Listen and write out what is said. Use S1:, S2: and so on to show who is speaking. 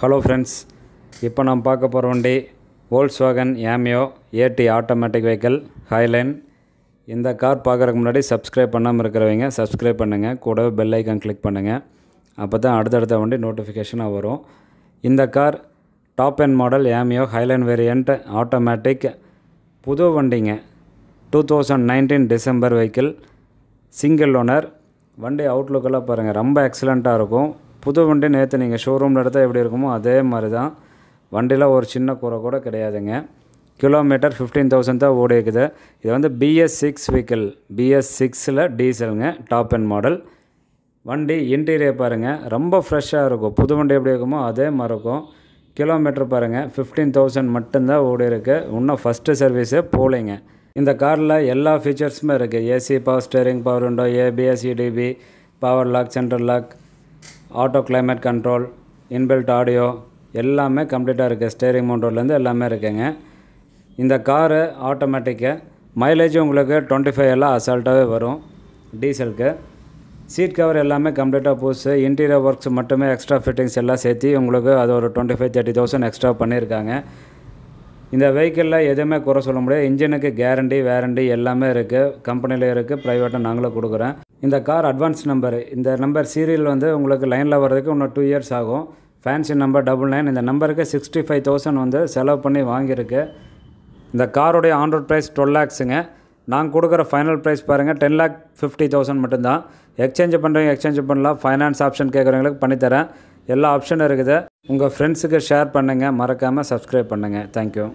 S1: hello friends இப்போ நாம் பார்க்க போகிற வண்டி Volkswagen Ameo AT automatic vehicle highline இந்த கார் பார்க்குறக்கு முன்னாடி சப்ஸ்கிரைப் பண்ணாமல் இருக்கிறவங்க சப்ஸ்கிரைப் பண்ணுங்கள் கூடவே பெல் ஐக்கான் கிளிக் பண்ணுங்கள் அப்போ தான் அடுத்தடுத்த வண்டி நோட்டிஃபிகேஷனாக வரும் இந்த car top end model Ameo highline variant automatic புது வண்டிங்க two thousand nineteen December vehicle single owner வண்டி அவுட்லுக்கெல்லாம் பாருங்கள் ரொம்ப எக்ஸலண்ட்டாக இருக்கும் புது வண்டி நேற்று நீங்கள் ஷோரூமில் எடுத்தால் எப்படி இருக்குமோ அதே மாதிரி தான் வண்டியில் ஒரு சின்ன குறை கூட கிடையாதுங்க கிலோமீட்டர் ஃபிஃப்டீன் தௌசண்ட் தான் ஓடி இருக்குது இது வந்து பிஎஸ் சிக்ஸ் வெஹிக்கிள் பிஎஸ் சிக்ஸில் டீசலுங்க டாப் அண்ட் மாடல் வண்டி இன்டீரியர் பாருங்கள் ரொம்ப ஃப்ரெஷ்ஷாக இருக்கும் புது வண்டி எப்படி இருக்குமோ அதே மாதிரி இருக்கும் கிலோமீட்டர் பாருங்கள் ஃபிஃப்டீன் தௌசண்ட் மட்டும்தான் ஓடி இருக்குது இன்னும் ஃபஸ்ட்டு சர்வீஸே போகலைங்க இந்த காரில் எல்லா ஃபீச்சர்ஸுமே இருக்குது AC power steering power window ABS EBD power lock central lock auto climate control inbuilt audio எல்லாமே கம்ப்ளீட்டாக இருக்குது ஸ்டேரிங் மோட்டோர்லேருந்து எல்லாமே இருக்குங்க இந்த காரு ஆட்டோமேட்டிக்காக மைலேஜும் உங்களுக்கு டுவெண்ட்டி ஃபைவ் எல்லாம் அசால்ட்டாகவே வரும் டீசலுக்கு சீட் கவர் எல்லாமே கம்ப்ளீட்டாக புதுசு இன்டீரியர் ஒர்க்ஸ் மட்டுமே எக்ஸ்ட்ரா ஃபிட்டிங்ஸ் எல்லாம் சேர்த்து உங்களுக்கு அது ஒரு twenty five thirty thousand extra பண்ணியிருக்காங்க இந்த வெஹிக்கிளில் எதுவுமே குறை சொல்ல முடியாது இன்ஜினுக்கு கேரண்டி வேரண்டி எல்லாமே இருக்குது கம்பெனியில் இருக்குது ப்ரைவேட்டாக நாங்களும் கொடுக்குறேன் இந்த கார் அட்வான்ஸ் நம்பர் இந்த நம்பர் சீரியல் வந்து உங்களுக்கு லைனில் வர்றதுக்கு இன்னும் டூ இயர்ஸ் ஆகும் ஃபேன்சி நம்பர் டபுள் நைன் இந்த நம்பருக்கு சிக்ஸ்டி ஃபைவ் தௌசண்ட் வந்து செலவு பண்ணி வாங்கியிருக்கு இந்த காரோடைய ஆன்ரோட் ப்ரைஸ் டுவெல் லேக்ஸுங்க நாங்கள் கொடுக்குற ஃபைனல் ப்ரைஸ் பாருங்கள் டென் லேக் ஃபிஃப்டி தௌசண்ட் மட்டும்தான் எக்ஸ்சேஞ்ச் பண்ணுறவங்க எக்ஸ்சேஞ்ச் பண்ணலாம் ஃபைனான்ஸ் ஆப்ஷன் கேட்குறவங்களுக்கு பண்ணித்தரேன் எல்லா ஆப்ஷனும் இருக்குது உங்கள் ஃப்ரெண்ட்ஸுக்கு ஷேர் பண்ணுங்கள் மறக்காமல் சப்ஸ்கிரைப் பண்ணுங்கள் தேங்க்யூ